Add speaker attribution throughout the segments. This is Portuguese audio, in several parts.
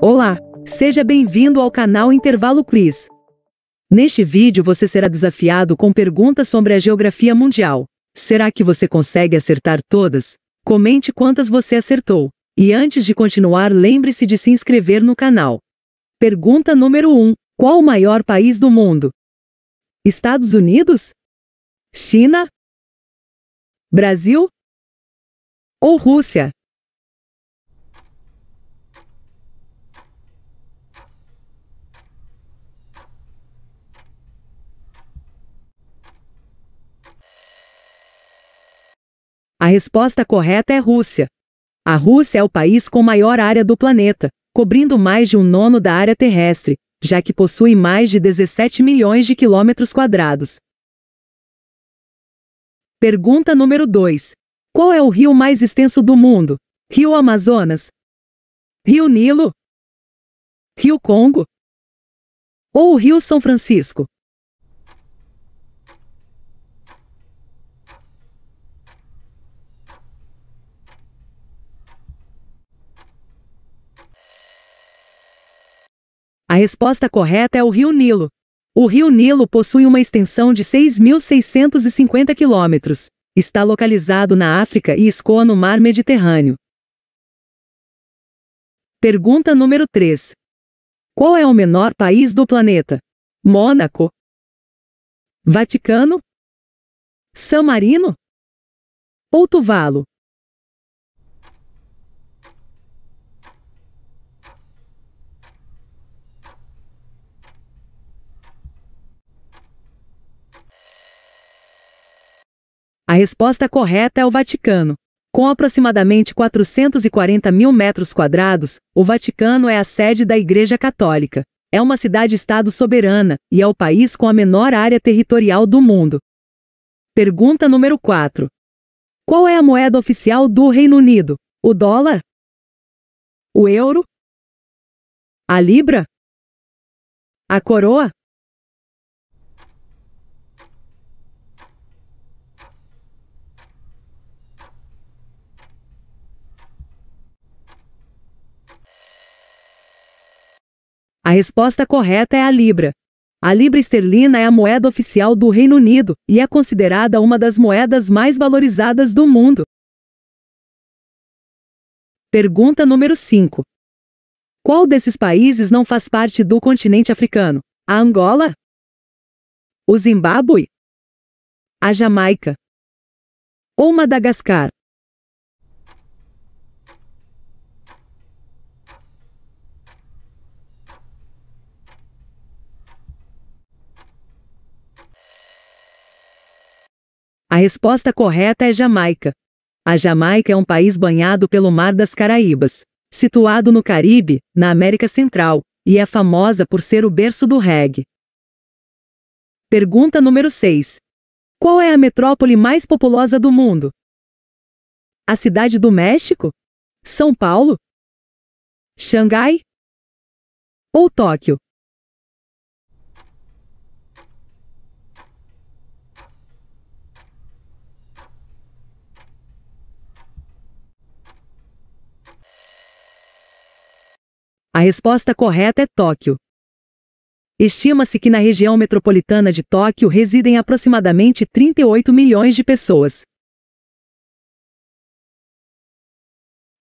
Speaker 1: Olá, seja bem-vindo ao canal Intervalo Cris. Neste vídeo você será desafiado com perguntas sobre a geografia mundial. Será que você consegue acertar todas? Comente quantas você acertou. E antes de continuar, lembre-se de se inscrever no canal. Pergunta número 1. Qual o maior país do mundo? Estados Unidos? China? Brasil?
Speaker 2: Ou Rússia?
Speaker 1: A resposta correta é Rússia. A Rússia é o país com maior área do planeta, cobrindo mais de um nono da área terrestre, já que possui mais de 17 milhões de quilômetros quadrados. Pergunta número 2. Qual é o rio mais extenso do mundo? Rio Amazonas? Rio Nilo? Rio Congo? Ou o Rio São Francisco? A resposta correta é o Rio Nilo. O Rio Nilo possui uma extensão de 6.650 quilômetros. Está localizado na África e escoa no Mar Mediterrâneo. Pergunta número 3. Qual é o menor país do planeta? Mônaco.
Speaker 2: Vaticano? San Marino? Ou
Speaker 1: Tuvalu? A resposta correta é o Vaticano. Com aproximadamente 440 mil metros quadrados, o Vaticano é a sede da Igreja Católica. É uma cidade-estado soberana e é o país com a menor área territorial do mundo. Pergunta número 4. Qual é a moeda oficial do Reino Unido? O dólar? O euro?
Speaker 2: A libra? A coroa?
Speaker 1: resposta correta é a libra. A libra esterlina é a moeda oficial do Reino Unido e é considerada uma das moedas mais valorizadas do mundo. Pergunta número 5. Qual desses países não faz parte do continente africano? A Angola? O Zimbábue? A Jamaica? Ou Madagascar? A resposta correta é Jamaica. A Jamaica é um país banhado pelo Mar das Caraíbas, situado no Caribe, na América Central, e é famosa por ser o berço do reggae. Pergunta número 6. Qual é a metrópole mais populosa do mundo? A cidade do México? São Paulo? Xangai?
Speaker 2: Ou Tóquio?
Speaker 1: A resposta correta é Tóquio. Estima-se que na região metropolitana de Tóquio residem aproximadamente 38 milhões de pessoas.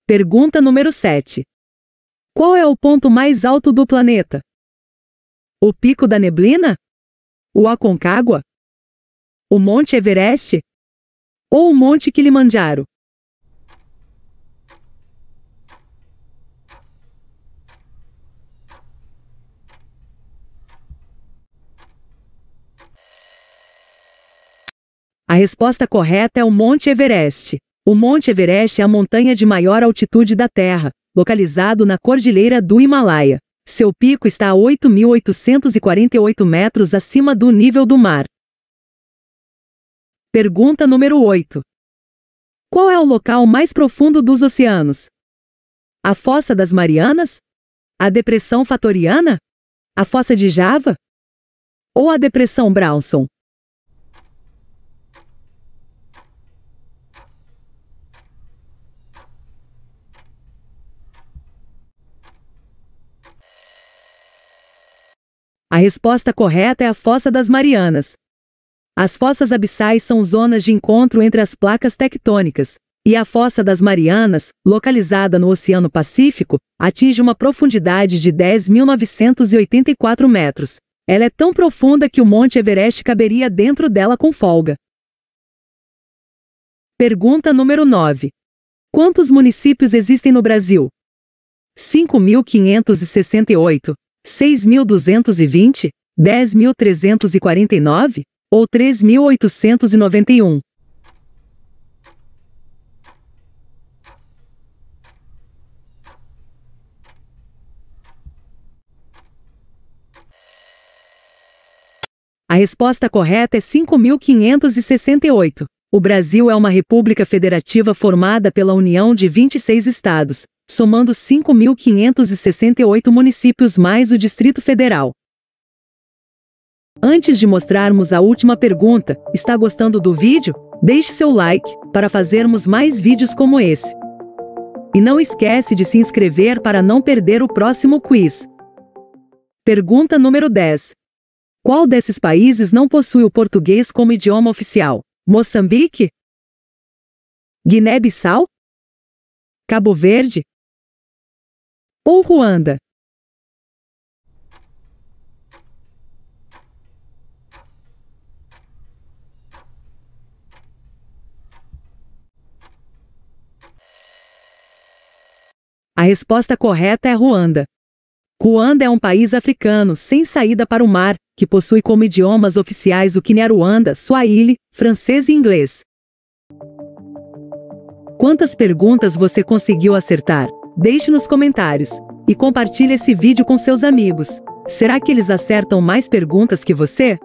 Speaker 2: Pergunta número 7. Qual é o
Speaker 1: ponto mais alto do planeta? O Pico da Neblina? O Aconcágua? O Monte Everest? Ou o Monte Kilimanjaro? A resposta correta é o Monte Everest. O Monte Everest é a montanha de maior altitude da Terra, localizado na cordilheira do Himalaia. Seu pico está a 8.848 metros acima do nível do mar. Pergunta número 8. Qual é o local mais profundo dos oceanos? A Fossa das Marianas? A Depressão Fatoriana? A Fossa de Java? Ou a Depressão Brownson? A resposta correta é a Fossa das Marianas. As fossas abissais são zonas de encontro entre as placas tectônicas, e a Fossa das Marianas, localizada no Oceano Pacífico, atinge uma profundidade de 10.984 metros. Ela é tão profunda que o Monte Everest caberia dentro dela com folga. Pergunta número 9. Quantos municípios existem no Brasil? 5.568. 6.220, 10.349 ou 3.891. A resposta correta é 5.568. O Brasil é uma república federativa formada pela união de 26 estados, somando 5.568 municípios mais o Distrito Federal. Antes de mostrarmos a última pergunta, está gostando do vídeo? Deixe seu like para fazermos mais vídeos como esse. E não esquece de se inscrever para não perder o próximo quiz. Pergunta número 10. Qual desses países não possui o português como idioma oficial? Moçambique?
Speaker 2: Guiné-Bissau? Cabo Verde? ou Ruanda.
Speaker 1: A resposta correta é Ruanda. Ruanda é um país africano sem saída para o mar, que possui como idiomas oficiais o Kinyarwanda, Swahili, francês e inglês. Quantas perguntas você conseguiu acertar? Deixe nos comentários e compartilhe esse vídeo com seus amigos. Será que eles acertam mais perguntas que você?